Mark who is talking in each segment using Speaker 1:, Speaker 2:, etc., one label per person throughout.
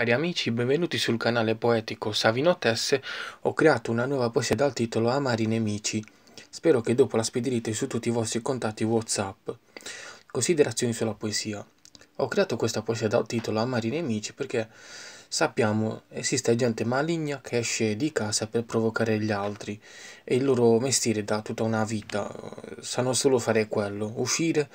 Speaker 1: Cari amici, benvenuti sul canale poetico Savino Tesse, ho creato una nuova poesia dal titolo Amari nemici. Spero che dopo la spedirete su tutti i vostri contatti Whatsapp. Considerazioni sulla poesia. Ho creato questa poesia dal titolo Amari nemici perché sappiamo esiste gente maligna che esce di casa per provocare gli altri e il loro mestiere da tutta una vita. Sanno solo fare quello, uscire,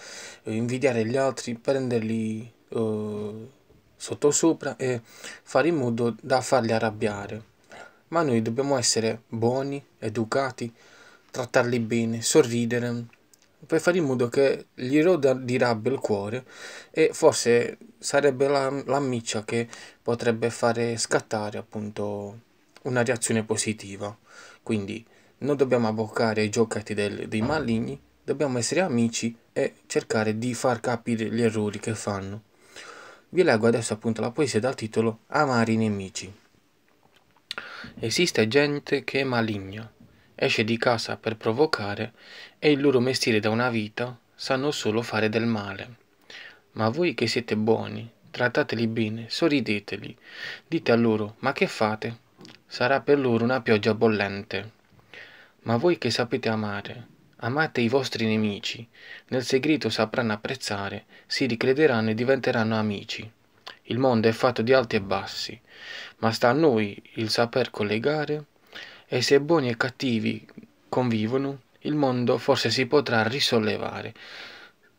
Speaker 1: invidiare gli altri, prenderli... Uh sottosopra e fare in modo da farli arrabbiare. Ma noi dobbiamo essere buoni, educati, trattarli bene, sorridere, per fare in modo che gli roda di rabbia il cuore e forse sarebbe la, la miccia che potrebbe fare scattare appunto una reazione positiva. Quindi non dobbiamo abboccare ai giochetti del, dei maligni, dobbiamo essere amici e cercare di far capire gli errori che fanno. Vi leggo adesso appunto la poesia dal titolo Amari nemici. Esiste gente che è maligna, esce di casa per provocare e il loro mestiere da una vita sanno solo fare del male. Ma voi che siete buoni, trattateli bene, sorrideteli, dite a loro ma che fate? Sarà per loro una pioggia bollente. Ma voi che sapete amare, Amate i vostri nemici, nel segreto sapranno apprezzare, si ricrederanno e diventeranno amici. Il mondo è fatto di alti e bassi, ma sta a noi il saper collegare e se buoni e cattivi convivono, il mondo forse si potrà risollevare.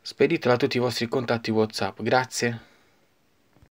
Speaker 1: Speditela a tutti i vostri contatti WhatsApp. Grazie.